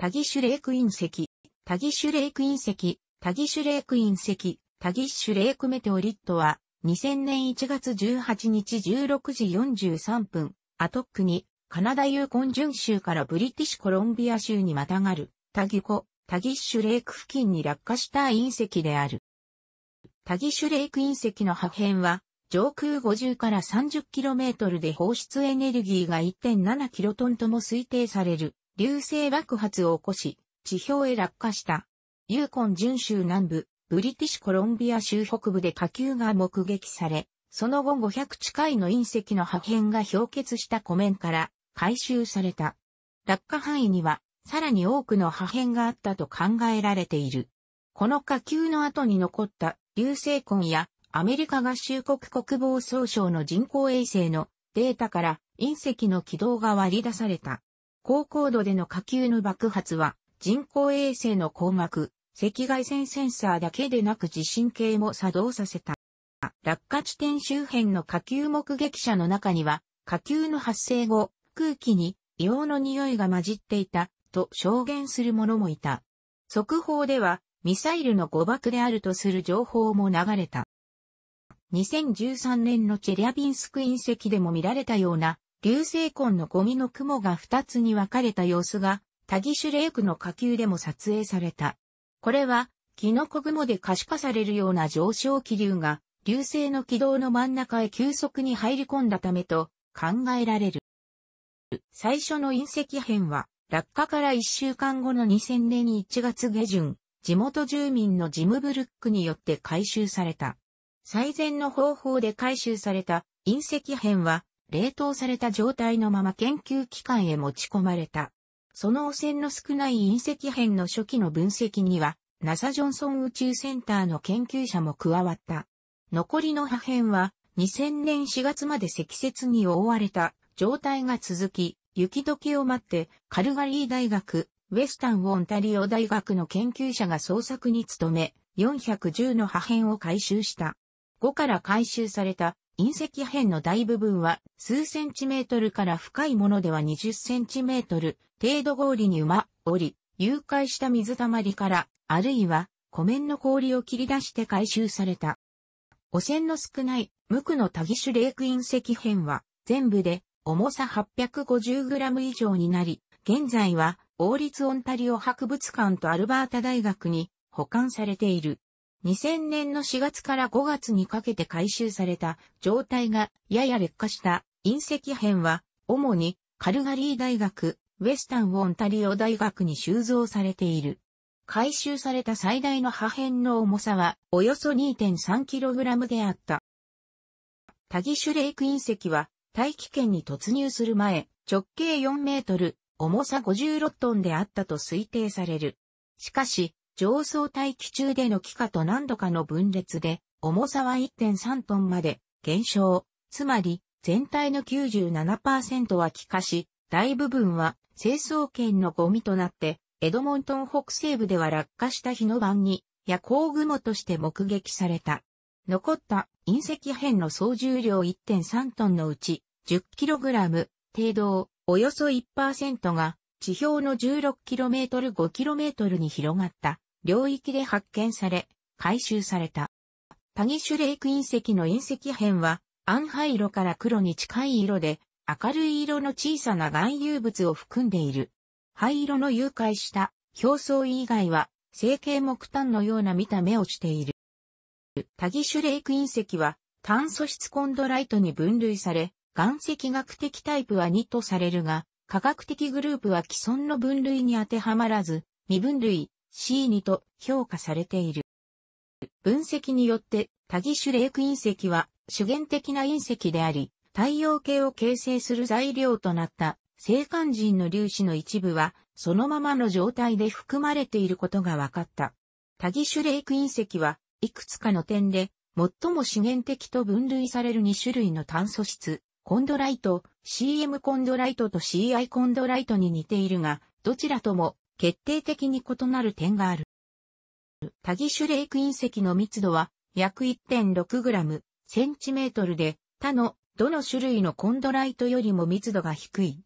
タギシュレーク隕石、タギシュレーク隕石、タギシュレーク隕石、タギシュレークメテオリットは、2000年1月18日16時43分、アトックに、カナダユーコン州からブリティッシュコロンビア州にまたがる、タギコ、タギッシュレーク付近に落下した隕石である。タギシュレーク隕石の破片は、上空50から 30km で放出エネルギーが1.7キロトンとも推定される。流星爆発を起こし、地表へ落下した。ユーコン巡州南部、ブリティッシュコロンビア州北部で火球が目撃され、その後500近いの隕石の破片が氷結した湖面から回収された。落下範囲にはさらに多くの破片があったと考えられている。この火球の後に残った流星痕やアメリカ合衆国国防総省の人工衛星のデータから隕石の軌道が割り出された。高高度での火球の爆発は、人工衛星の光膜、赤外線センサーだけでなく地震計も作動させた。落下地点周辺の火球目撃者の中には、火球の発生後、空気に硫黄の匂いが混じっていた、と証言する者もいた。速報では、ミサイルの誤爆であるとする情報も流れた。2013年のチェリャビンスク隕石でも見られたような流星痕のゴミの雲が二つに分かれた様子が、タギシュレークの下級でも撮影された。これは、キノコ雲で可視化されるような上昇気流が、流星の軌道の真ん中へ急速に入り込んだためと考えられる。最初の隕石片は、落下から一週間後の2000年1月下旬、地元住民のジムブルックによって回収された。最善の方法で回収された隕石片は、冷凍された状態のまま研究機関へ持ち込まれた。その汚染の少ない隕石片の初期の分析には、NASA ジョンソン宇宙センターの研究者も加わった。残りの破片は、2000年4月まで積雪に覆われた状態が続き、雪解けを待って、カルガリー大学、ウェスタンオンタリオ大学の研究者が捜索に努め、410の破片を回収した。5から回収された隕石片の大部分は数センチメートルから深いものでは20センチメートル程度氷に埋まり、誘拐した水たまりから、あるいは湖面の氷を切り出して回収された。汚染の少ない無垢の多義種レーク隕石片は全部で重さ 850g 以上になり、現在は王立オンタリオ博物館とアルバータ大学に保管されている。2000年の4月から5月にかけて回収された状態がやや劣化した隕石片は、主にカルガリー大学、ウェスタンオンタリオ大学に収蔵されている。回収された最大の破片の重さはおよそ 2.3kg であった。タギシュレイク隕石は大気圏に突入する前、直径4メートル、重さ56トンであったと推定される。しかし、上層大気中での気化と何度かの分裂で、重さは1.3トンまで減少。つまり、全体の97%は気化し、大部分は成層圏のゴミとなって、エドモントン北西部では落下した日の晩に夜行雲として目撃された。残った隕石片の総重量1.3トンのうち 10kg 程度およそ1%が地表の 16km5km に広がった領域で発見され、回収された。パギシュレイク隕石の隕石片は、暗灰色から黒に近い色で、明るい色の小さな含有物を含んでいる。灰色の融解した表層以外は、成形木炭のような見た目をしている。タギシュレイク隕石は、炭素質コンドライトに分類され、岩石学的タイプは2とされるが、科学的グループは既存の分類に当てはまらず、未分類、C2 と評価されている。分析によって、多義種レイク隕石は主源的な隕石であり、太陽系を形成する材料となった生函人の粒子の一部は、そのままの状態で含まれていることが分かった。多義種レイク隕石は、いくつかの点で、最も資源的と分類される2種類の炭素質、コンドライト、CM コンドライトと CI コンドライトに似ているが、どちらとも決定的に異なる点がある。タギシュレイク隕石の密度は約 1.6g センチメートルで他のどの種類のコンドライトよりも密度が低い。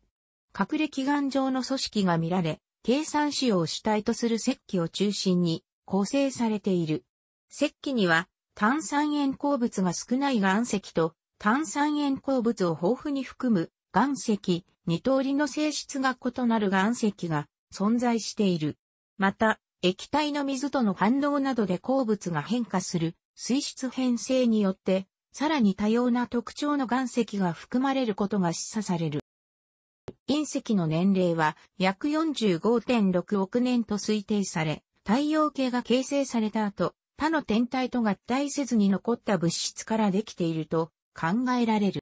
隠れ祈願状の組織が見られ、計算用を主体とする石器を中心に構成されている。石器には炭酸塩鉱物が少ない岩石と炭酸塩鉱物を豊富に含む岩石、二通りの性質が異なる岩石が存在している。また、液体の水との反応などで鉱物が変化する水質変性によって、さらに多様な特徴の岩石が含まれることが示唆される。隕石の年齢は約45.6億年と推定され、太陽系が形成された後、他の天体と合体せずに残った物質からできていると考えられる。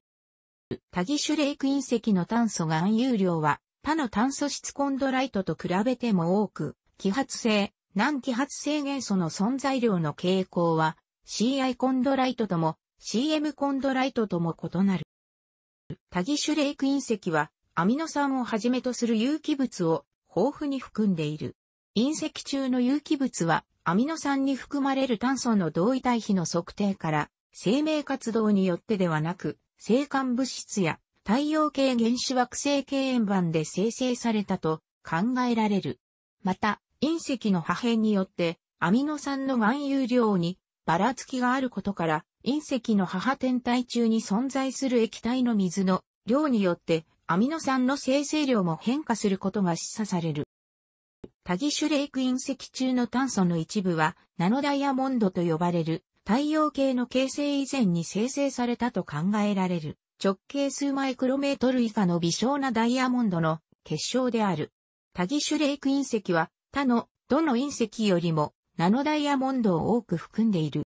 多義種レイク隕石の炭素含有量は他の炭素質コンドライトと比べても多く、揮発性、難揮発性元素の存在量の傾向は、CI コンドライトとも、CM コンドライトとも異なる。タギシュレイク隕石は、アミノ酸をはじめとする有機物を豊富に含んでいる。隕石中の有機物は、アミノ酸に含まれる炭素の同位体比の測定から、生命活動によってではなく、生還物質や太陽系原子惑星系円盤で生成されたと考えられる。また、隕石の破片によって、アミノ酸の含有量にばらつきがあることから、隕石の母天体中に存在する液体の水の量によって、アミノ酸の生成量も変化することが示唆される。タギシュレイク隕石中の炭素の一部は、ナノダイヤモンドと呼ばれる、太陽系の形成以前に生成されたと考えられる。直径数マイクロメートル以下の微小なダイヤモンドの結晶である。タギシュレイク隕石は他のどの隕石よりもナノダイヤモンドを多く含んでいる。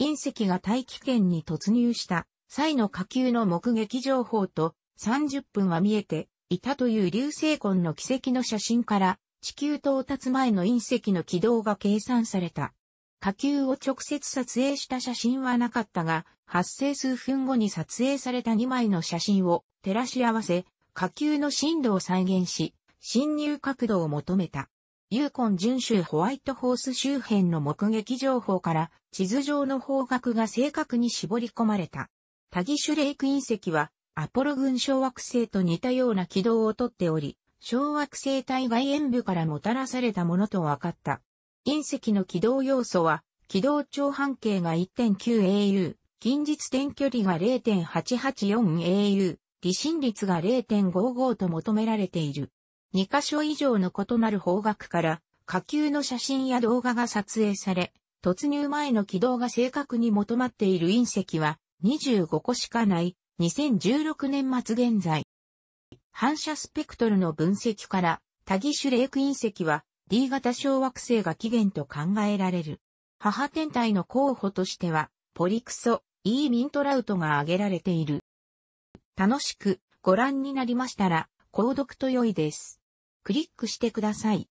隕石が大気圏に突入した際の火球の目撃情報と30分は見えていたという流星痕の軌跡の写真から地球到達前の隕石の軌道が計算された。火球を直接撮影した写真はなかったが、発生数分後に撮影された2枚の写真を照らし合わせ、火球の震度を再現し、侵入角度を求めた。ユーコン巡州ホワイトホース周辺の目撃情報から地図上の方角が正確に絞り込まれた。タギシュレイク隕石はアポロ群小惑星と似たような軌道をとっており、小惑星体外縁部からもたらされたものと分かった。隕石の軌道要素は軌道長半径が 1.9au、近日点距離が 0.884au、離心率が0.55と求められている。2箇所以上の異なる方角から火球の写真や動画が撮影され、突入前の軌道が正確に求まっている隕石は25個しかない2016年末現在。反射スペクトルの分析からタギシュレイク隕石は D 型小惑星が起源と考えられる。母天体の候補としてはポリクソ、イーミントラウトが挙げられている。楽しくご覧になりましたら、購読と良いです。クリックしてください。